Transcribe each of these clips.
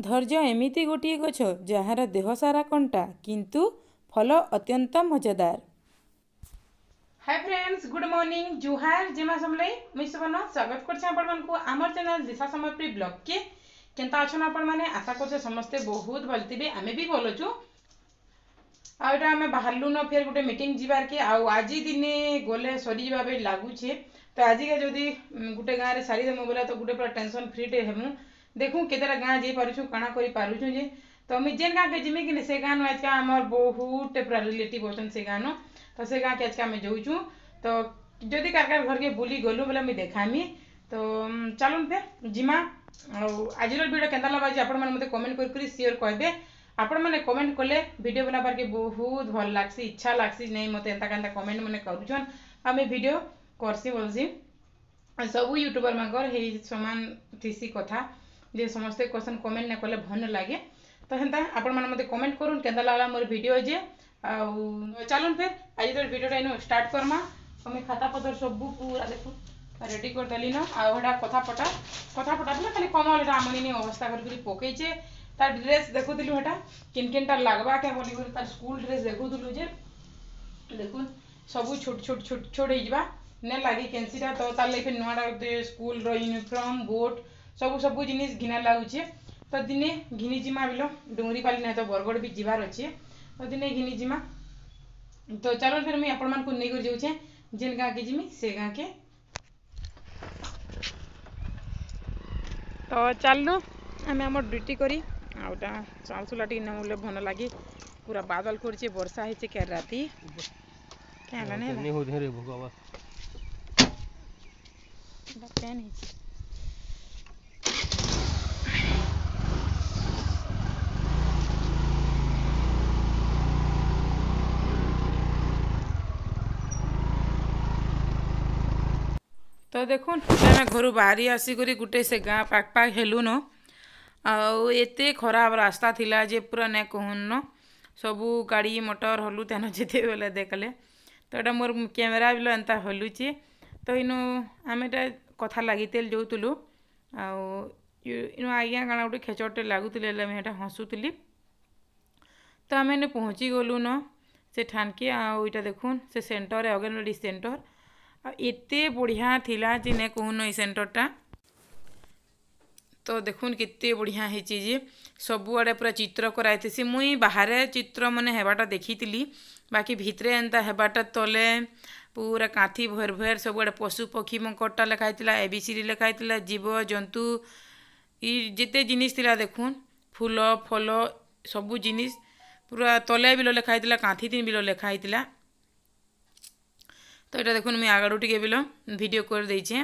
ଧୈର୍ଯ୍ୟ ଏମିତି ଗୋଟିଏ ଗଛ ଯାହାର ଦେହ ସାରା କଣ୍ଟା କିନ୍ତୁ ଫଲ ଅତ୍ୟନ୍ତ ମଜାଦାର হাই ফ্রেন্ডস গুড মর্নিং জুহার জেমা সমলাই মুই সুবর্ণ স্বাগত করছি আপনার আমার চ্যানেল দিশা সম্বলপুরী ব্লগ কে কেনতা অছন আপন মানে আশা করছে সমস্তে বহুত ভাল থিবে আমি বি ভাল অছু ଆଉ ଏଇଟା ଆମେ ବାହାରିଲୁନ ଫେର୍ ଗୋଟେ ମିଟିଂ ଯିବାର୍କେ ଆଉ ଆଜି ଦିନେ ଗଲେ ସରିଯିବା ପାଇଁ ଲାଗୁଛେ ତ ଆଜିକା ଯଦି ଗୋଟେ ଗାଁରେ ସାରିଦେମୁ ବୋଲେ ତ ଗୋଟେ ପୁରା ଟେନସନ୍ ଫ୍ରିଟେ ହେମୁ देखूँ के गाँ जी पार कण कर पार्छे तो मुझे जेन गाँ के जिमि कि से गाँ नु आज का बहुत पूरा रिलेटिव अच्छे से गाँ नु तो से गाँ के आज के जाऊँ तो जदि कार घर के बुली गलु बोले मुझे देखामी तो चलो फिर जीमा आज भिड के लगे आपत कमेंट करियर कहते आपण मैंने कमेंट कले भिड बनाबार के बहुत भल लग्सी इच्छा लग्सी नहीं मत एंता का कमेंट मैंने करुचन आम भिड करसी बोलसी सब यूट्यूबर मर हे सामान थीसी कथा ଯେ ସମସ୍ତେ କ୍ୱେଶ୍ଚନ୍ କମେଣ୍ଟ ନାଇଁ କଲେ ଭଲ ଲାଗେ ତ ହେନ୍ତା ଆପଣ ମାନେ ମୋତେ କମେଣ୍ଟ କରୁନ୍ କେନ୍ତା ଲାଗ୍ଲା ମୋର ଭିଡ଼ିଓ ଯେ ଆଉ ଚାଲୁନ୍ ଫେର୍ ଆଜି ତ ଭିଡ଼ିଓଟା ଇନୁ ଷ୍ଟାର୍ଟ କର୍ମା ତମେ ଖାତା ପତର ସବୁ ପୁରା ଦେଖୁ ରେଡ଼ି କରିଦେଲିନ ଆଉ ହେଟା କଥା ପଟା କଥା ପଟା ବୋଲେ ଖାଲି କମଲ ହେଟା ଆମନିନି ଅବସ୍ଥା କରିକିରି ପକେଇଛେ ତାର୍ ଡ୍ରେସ୍ ଦେଖୁଥିଲୁ ହେଟା କେନ୍ କେନ୍ଟା ଲାଗ୍ବା କେ ବୋଲିକରି ତାର୍ ସ୍କୁଲ ଡ୍ରେସ୍ ଦେଖୁଥିଲୁ ଯେ ଦେଖୁନ୍ ସବୁ ଛୋଟ ଛୋଟ ଛୋଟ ଛୋଟ ହେଇଯିବା ନେ ଲାଗି କେନ୍ସିଟା ତ ତାର୍ ଲାଗି ଫେର୍ ନୂଆଟା ସ୍କୁଲର ୟୁନିଫର୍ମ ବୁଟ୍ ସବୁ ସବୁ ଜିନିଷ୍ ଘିନା ଲାଗୁଛେ ତ ଦିନେ ଘିନିଯିମା ବେଲ ଡୁଙ୍ଗୁରିପାଲି ନାଇଁ ତ ବରଗଡ଼ ବି ଯିବାର୍ ଅଛେ ତ ଦିନେ ଘିନିଯିମା ତ ଚାଲନ୍ ଫେର୍ ମୁଇଁ ଆପଣମାନଙ୍କୁ ନେଇକରି ଯାଉଛେ ଯେନ୍ ଗାଁକେ ଯିମି ସେ ଗାଁକେ ତ ଚାଲନୁ ଆମେ ଆମର ଡ୍ୟୁଟି କରି ଆଉ ଟା ଚାଉଁସୁଲା ଟିକେ ନମୁଲେ ଭଲ ଲାଗି ପୁରା ବାଦଲ କରିଛେ ବର୍ଷା ହେଇଛେ କେର୍ ରାତି କେଁ ହେଲା ନାଇଁ ହେଲା ପ୍ୟାନ୍ ହେଇଛେ ତ ଦେଖୁନ୍ ଆମେ ଘରୁ ବାହାରି ଆସିକରି ଗୁଟେ ସେ ଗାଁ ପାଖ ପାଖ ହେଲୁନ ଆଉ ଏତେ ଖରାପ ରାସ୍ତା ଥିଲା ଯେ ପୁରା ନାଇଁ କହୁନ ସବୁ ଗାଡ଼ି ମଟର ହଲୁ ତେନ ଯେତେବେଲେ ଦେଖଲେ ତ ଏଇଟା ମୋର କ୍ୟାମେରା ବିଲ ଏନ୍ତା ହଲୁଛି ତ ଇନୁ ଆମେ ଏଇଟା କଥା ଲାଗିତେଲ ଯାଉଥିଲୁ ଆଉ ଇନୁ ଆଜ୍ଞା କାଣା ଗୋଟେ ଖେଚଡ଼ଟେ ଲାଗୁଥିଲେ ହେଲେ ଆମେ ହେଟା ହସୁଥିଲି ତ ଆମେ ଏନେ ପହଞ୍ଚି ଗଲୁନ ସେ ଠାନ୍କେ ଆଉ ଏଇଟା ଦେଖୁନ୍ ସେ ସେଣ୍ଟର ଅଙ୍ଗନବାଡ଼ି ସେଣ୍ଟର୍ आते बढ़िया थिला जे ने कहून ये सेन्टरटा तो देखुन के बढ़िया होती सबुआड़े पूरा चित्र कराई मुई बाहर चित्र मैंने हेबाटा देखी बाकी भितरे एंता हेबाटा तले पूरा कांथी भर भर सबुआड़े पशु पक्षी मंकटा लेखाई एबीसी लेखाई जीव जंतु ଯେତେ ଜିନିଷ ଥିଲା ଦେଖୁନ୍ ଫୁଲ ଫଲ ସବୁ ଜିନିଷ ପୁରା ତଲେ ବିଲ ଲେଖା ହେଇଥିଲା କାନ୍ଥି ଦିନ ବିଲ তো এটা দেখুন ମୁଇଁ ଆଗରୁ ଟିକେ ବେଲ ଭିଡ଼ିଓ କରିଦେଇଛେ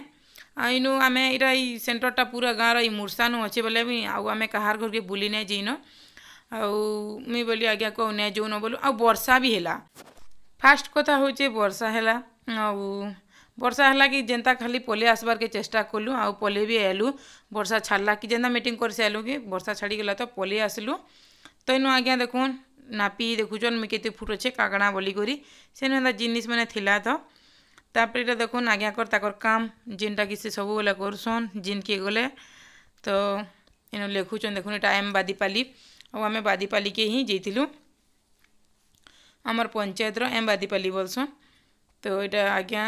ଆଉ ଇନୁ ଆମେ ଏଇଟା ଏଇ ସେଣ୍ଟରଟା ପୁରା ଗାଁର ଏଇ ମୂର୍ସାନୁ ଅଛେ ବୋଲେ ବି ଆଉ ଆମେ କାହାର ଘରକେ ବୁଲି ନାଇଁ ଯାଇନ ଆଉ ମୁଇଁ ବୋଲି ଆଜ୍ଞା କହୁ ନାଇଁ ଯଉନ ବୋଲୁ ଆଉ ବର୍ଷା ବି ହେଲା ଫାର୍ଷ୍ଟ କଥା ହଉଛେ ବର୍ଷା ହେଲା ଆଉ ବର୍ଷା ହେଲା କି ଯେନ୍ତା ଖାଲି ପଲେଇ ଆସବାର୍କେ ଚେଷ୍ଟା କଲୁ ଆଉ ପଲେଇ ବି ଆଇଲୁ ବର୍ଷା ଛାଡ଼ଲା କି ଯେନ୍ତା ମିଟିଂ କରିସାରିଲୁ କି ବର୍ଷା ଛାଡ଼ିଗଲା ତ ପଲେଇ ଆସିଲୁ ତ ଇନୁ ଆଜ୍ଞା ଦେଖୁନ୍ ନାପି ଦେଖୁଛନ୍ ମୁଇଁ କେତେ ଫୁଟ୍ ଅଛେ କାକଣା ବୋଲିକରି ସେନୁ ଏନ୍ତା ଜିନିଷ୍ ମାନେ ଥିଲା ତ তাপরে এটা দেখুন আজ্ঞাকর তাকর কাম যেনটা কি সে সবুবেলা করসন যেনকে গলে তো এন লেখুছন দেখুন এটা আই এম বাদিপালি ଆଉ ଆମେ ବାଦିପାଲିକେ ହିଁ ଯାଇଥିଲୁ ଆମର ପଞ୍ଚାୟତର ଏମ୍ ବାଦିପାଲି ବୋଲସନ୍ ତ ଏଇଟା ଆଜ୍ଞା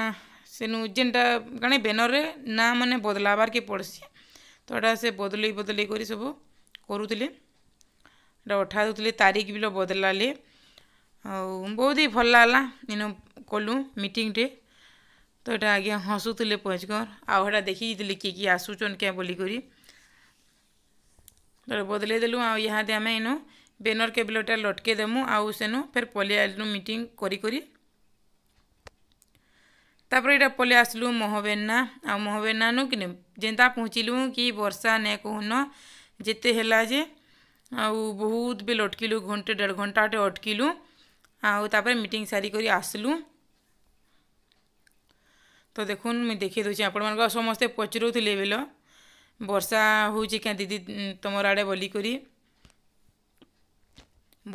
ସେନୁ ଯେନ୍ଟା କାଣା ବେନର୍ରେ ନାଁ ମାନେ ବଦଲାବାର୍କେ ପଡ଼୍ସି ତ ଏଇଟା ସେ ବଦଲେଇ ବଦଲେଇ କରି ସବୁ କରୁଥିଲେ ଏଇଟା ଅଠା ଦେଉଥିଲେ ତାରିଖ ବିଲ ବଦଲାଲେ ଆଉ ବହୁତ ହି ଭଲ ଲାଗ୍ଲା ଇନ କଲୁ ମିଟିଂଟେ ତ ଏଇଟା ଆଜ୍ଞା ହସୁଥିଲେ ପଞ୍ଚକର୍ ଆଉ ହେଟା ଦେଖିଥିଲେ କିଏ କିଏ ଆସୁଛନ୍ କେଁ ବୋଲିକରି ତ ବଦଲେଇ ଦେଲୁ ଆଉ ଇହାଦେ ଆମେ ଇନୁ ବେନର୍ କେବଲ୍ଟା ଲଟ୍କେଇ ଦେମୁ ଆଉ ସେନୁ ଫେର୍ ପଲେଇ ଆଇଲୁ ମିଟିଂ କରି କରି ତାପରେ ଏଇଟା ପଲେଇ ଆସିଲୁ ମହବେନା ଆଉ ମହବେନାନୁ କିନେ ଯେନ୍ତା ପହଞ୍ଚିଲୁ କି ବର୍ଷା ନାଇଁ କହୁନ ଯେତେ ହେଲା ଯେ ଆଉ ବହୁତ ବି ଅଟକିଲୁ ଘଣ୍ଟେ ଦେଢ଼ ଘଣ୍ଟାଟେ ଅଟକିଲୁ ଆଉ ତାପରେ ମିଟିଂ ସାରିକରି ଆସିଲୁ ତ ଦେଖୁନ୍ ମୁଇଁ ଦେଖେଇ ଦେଉଛେଁ ଆପଣମାନଙ୍କୁ ସମସ୍ତେ ପଚରଉଥିଲେ ବେଲ ବର୍ଷା ହେଉଛି କେଁ ଦିଦି ତମର୍ ଆଡ଼େ ବୋଲିକରି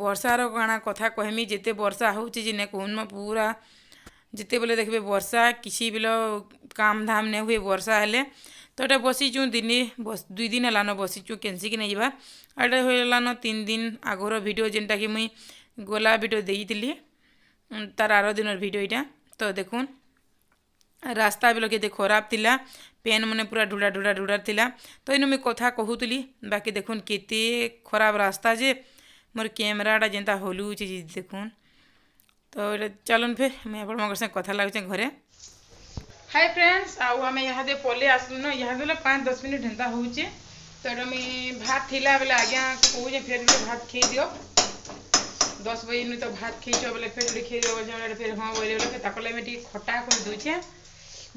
ବର୍ଷାର କାଣା କଥା କହେମି ଯେତେ ବର୍ଷା ହେଉଛେ ଯେ ନାଇଁ କହୁନ୍ ପୁରା ଯେତେବେଳେ ଦେଖିବେ ବର୍ଷା କିଛି ବେଲ କାମ୍ ଧାମ୍ ନାଇଁ ହୁଏ ବର୍ଷା ହେଲେ ତ ଏଇଟା ବସିଛୁ ଦିନେ ଦୁଇ ଦିନ ହେଲାନ ବସିଛୁ କେନ୍ସିକି ନେଇ ଯିବା ଆଉ ଏଇଟା ହେଲାନ ତିନି ଦିନ ଆଗର ଭିଡ଼ିଓ ଯେନ୍ଟାକି ମୁଇଁ ଗଲା ଭିଡ଼ିଓ ଦେଇଥିଲି ତାର ଆର ଦିନର ଭିଡ଼ିଓ ଏଇଟା ତ ଦେଖୁନ୍ रास्ता भी लगे खराब थी पेन मैंने पूरा ढुड़ा ढुड़ा ढुड़ा थी तो इन मुझे कथा कहूली बाकी देखन के खराब रास्ता जे मोर कैमेराटा जेनता हलुचे देखुन तो चलन फिर मुझे आप कथा लगे घरे हाय फ्रेंड्स आम यहाँ पल आसलु न पाँच दस मिनट हो तो भात थी बोले आज कहूँ फिर भात खे दि दस बजे तो भात खींच बोले फिर खेई दिवस फिर हाँ बोले बोले खटा कर दूचे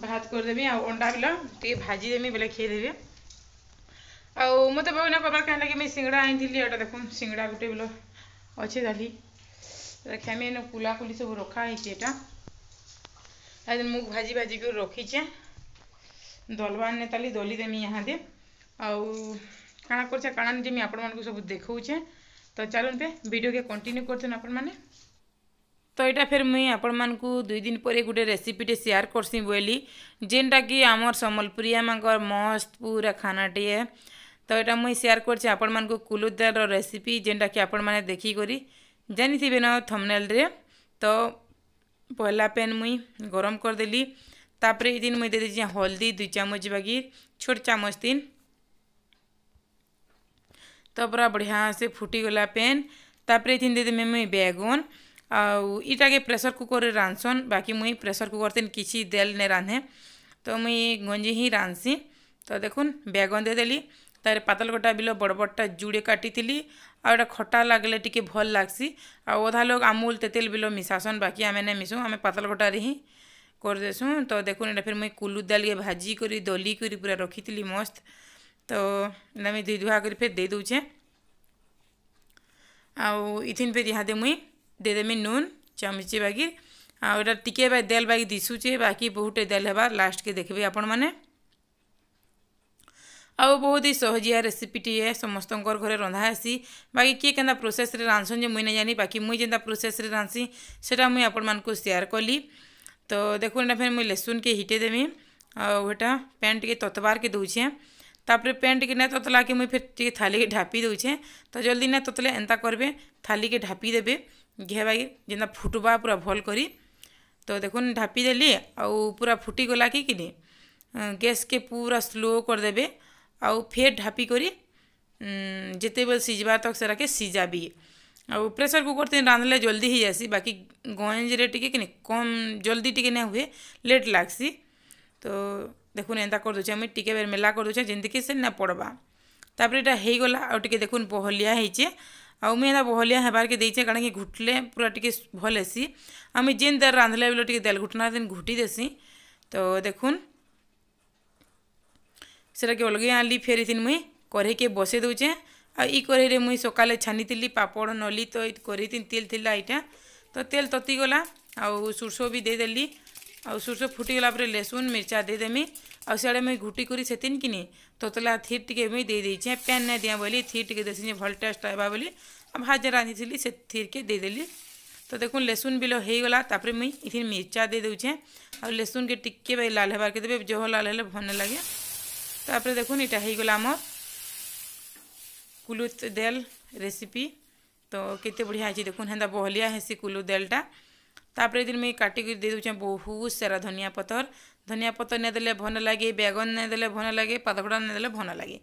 भात करदेमी आंडा बिल टे भाजीदेमि बोले खेदेवि आते बहुत कबार कहीं लगे मुझे सिंगड़ा आनी देख सिंगड़ा गोटे बिल अच्छे डाली रखे कुला कुली सब रखाही मुग भाजी भाजी कर रखीचे दलवान ने ताली दली देमी यहाँ दे आना कर सब देखे तो चलते भिडियो के कंटिन्यू करते आपण मैंने তো ଏଇଟା ଫେର୍ ମୁଇଁ ଆପଣମାନଙ୍କୁ ଦୁଇ ଦିନ ପରେ ଗୋଟେ ରେସିପିଟେ ସେୟାର କର୍ସି ବୋଇଲି ଯେନ୍ଟାକି ଆମର ସମ୍ବଲପୁରୀଆମାନଙ୍କର ମସ୍ତ ପୁରା ଖାନାଟିଏ ତ ଏଇଟା ମୁଇଁ ସେୟାର କରିଛି ଆପଣମାନଙ୍କୁ କୁଲୁଦାର ରେସିପି ଯେନ୍ଟାକି ଆପଣମାନେ ଦେଖିକରି ଜାଣିଥିବେ ନା ଥମ୍ନେଲ୍ରେ ତ ପହଲା ପେନ୍ ମୁଇଁ ଗରମ କରିଦେଲି ତାପରେ ଏଇ ଦିନ ମୁଇଁ ଦେଇଦେଇଛି ହଳଦୀ ଦୁଇ ଚାମଚ ବାକି ଛୋଟ ଚାମଚ ଦିନ ତ ପୁରା ବଢ଼ିଆ ସେ ଫୁଟିଗଲା ପେନ୍ ତାପରେ ଏଇଥିନ୍ ଦେଇଦେମି ମୁଇଁ ବେଗୁନ୍ ଆଉ ଇଟାକେ ପ୍ରେସର୍ କୁକର୍ରେ ରାନ୍ଧ୍ସନ୍ ବାକି ମୁଇଁ ପ୍ରେସର୍ କୁକର୍ ତିନ୍ କିଛି ଦେଲ୍ ନାଇଁ ରାନ୍ଧେ ତ ମୁଇଁ ଗଞ୍ଜି ହିଁ ରାନ୍ଧ୍ସି ତ ଦେଖୁନ୍ ବେଗନ୍ ଦେଇଦେଲି ତାପରେ ପାତଲକଟା ବିଲ ବଡ଼ ବଡ଼ଟା ଯୁଡ଼େ କାଟିଥିଲି ଆଉ ଏଇଟା ଖଟା ଲାଗଲେ ଟିକେ ଭଲ୍ ଲାଗ୍ସି ଆଉ ଅଧା ଲୋକ୍ ଆମୁଲ୍ ତେତେଲ୍ ବିଲ ମିଶାସନ୍ ବାକି ଆମେ ନାଇଁ ମିଶୁ ଆମେ ପାତଲକଟାରେ ହିଁ କରିଦେସୁଁ ତ ଦେଖୁନ୍ ଏଇଟା ଫେର୍ ମୁଇଁ କୁଲୁ ଦାଲିକେ ଭାଜି କରି ଦଲି କରି ପୁରା ରଖିଥିଲି ମସ୍ତ ତ ଏଇଟା ମୁଇଁ ଧୁଇ ଧୁଆ କରି ଫେର୍ ଦେଇ ଦେଉଛେଁ ଆଉ ଇଥିନ୍ ଫେର୍ ଇହାଦେ ମୁଇଁ देदेमी नून चमचे बाकी आटा टिके देल बाकी दिशुचे बाकी बहुत देल हे लास्ट के देखे आपण मैने आउ बहुत ही सहजिया रेसीपीटे समस्त घर रंधासी बाकी किए के प्रोसेस रांधसन जो मुई ना जानी बाकी मुई जेन्ता प्रोसेस रे रांधसी से मुई आपण मानक सेयार कली तो देखो फिर मुझे लेसुन के हिटे देमी आउटा पैन टे ततबार के दूचे तापर पेन टिके ततला कि मुझे फिर टी थाली ढापी दे तो जल्दी ना ततले एंता करेंगे थाली के ढापी देवे घेबा जेना फुटबा पूरा भल करी तो देख ढापी दे पूरा फुटी गला कि अं, गैस के पूरा स्लो करदे आ फेर ढापी कर अं, जिते बेल सीझा तक तो सरके सीझा भी आ प्रेसर कुकर तीन रांधले जल्दी ही जासी बाकी गंजरे टिके कम जल्दी टिके नहीं हुए लेट लग्सी तो देखने एंता कर दूचे मुझे टी मेला कर दूचे जमीक से ना पड़वा तापर यहाँ हो गला आगे देख बहलिया होचे आउ मुझे बहलिया होबार के देचे कारण कि घुटले पूरा टी भल हेसी आम जेन दर रांधले बिल टे दल घुटना दिन घुटी देसी तो देखुन सर के अलग आनली फेरी थी मुई करे के बसे दूचे आ कढ़ई में मुई सका छानी थी पापड़ नली तो कढ़ई तेल थी यहाँ तो तेल तती गला आउ सोर्स भी देदेली आर्ष फुटीगला लेसुन मिर्चा देदेमी आउ सड़े मुई घुटी कर तोतला थीर टी मुझे पैन नहीं दिया बोली थीर टी देसी भल टेस्ट आवा बोली भाजी रांधी से थीर के देदेली तो देख लेसुन बिल होगला मुई इन मिर्चा दे दूचे आसुन के टिके भाई लाल होबार के जो जह लाल हेल्ला भले लगे तापर देख इटा हो गला आम कुलुत दल रेसीपी तो के बढ़िया देखा बहलिया हैसी कुलुत दलटा આપરે દિન મે કાટી દે દઉ છા બહુત સરા ધનિયા પતર ધનિયા પતર ને દેલે ભન લાગે બેગન ને દેલે ભન લાગે પાતકડા ને દેલે ભન લાગે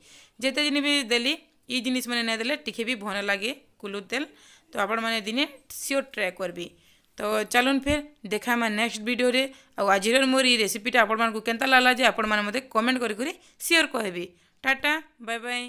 જેતે જીની ભી દેલી ઈ જીનિસ મને ને દેલે ટિકે ભી ભન લાગે કુલુ તેલ તો આપણ મને દિને સ્યો ટ્રાય કરબી તો ચાલન ફેર દેખા મે નેક્સ્ટ વિડિયો રે ઓ આજર મોરી રેસિપી તા આપણ મા કો કેnta લાલાજે આપણ મને મથે કમેન્ટ કરી કરી શેર કો એબી ટાટા બાય બાય